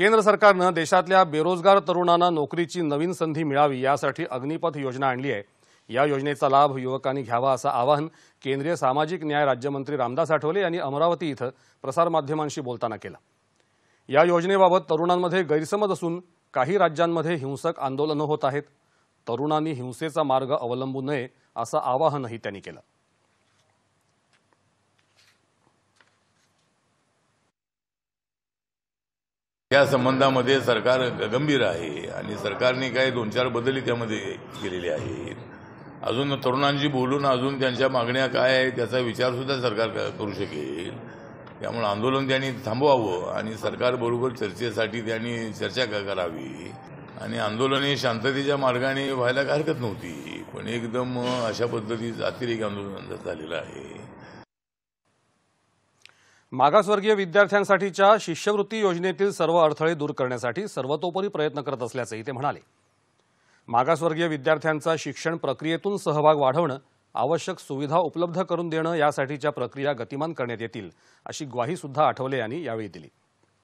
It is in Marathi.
केंद्र सरकारनं देशातल्या बेरोजगार तरुणांना नोकरीची नवीन संधी मिळावी यासाठी अग्निपथ योजना आणली आहे या योजनेचा लाभ युवकांनी घ्यावा असं आवाहन केंद्रीय सामाजिक न्याय राज्यमंत्री रामदास आठवले यांनी अमरावती इथं प्रसारमाध्यमांशी बोलताना केलं या योजनेबाबत तरुणांमध्ये गैरसमज असून काही राज्यांमध्ये हिंसक आंदोलनं होत आहेत तरुणांनी हिंसेचा मार्ग अवलंबू नये असं आवाहनही त्यांनी केलं या संबंधामध्ये सरकार गंभीर आहे आणि सरकारने काही दोन चार बदली त्यामध्ये केलेले आहेत अजून तरुणांशी बोलून अजून त्यांच्या मागण्या काय आहेत त्याचा विचारसुद्धा सरकार करू शकेल त्यामुळे आंदोलन त्यांनी थांबवावं आणि सरकारबरोबर चर्चेसाठी त्यांनी चर्चा करावी आणि आंदोलन हे शांततेच्या मार्गाने व्हायला हरकत नव्हती पण एकदम अशा पद्धतीचं अतिरेक आंदोलन झालेलं आहे मागासवर्गीय विद्यार्थ्यांसाठीच्या शिष्यवृत्ती योजनेतील सर्व अडथळे दूर करण्यासाठी सर्वतोपरी प्रयत्न करत असल्याचंही ते म्हणाले मागासवर्गीय विद्यार्थ्यांचा शिक्षण प्रक्रियेतून सहभाग वाढवणं आवश्यक सुविधा उपलब्ध करून देणं यासाठीच्या प्रक्रिया गतिमान करण्यात येतील अशी ग्वाही सुद्धा आठवले यांनी यावेळी दिली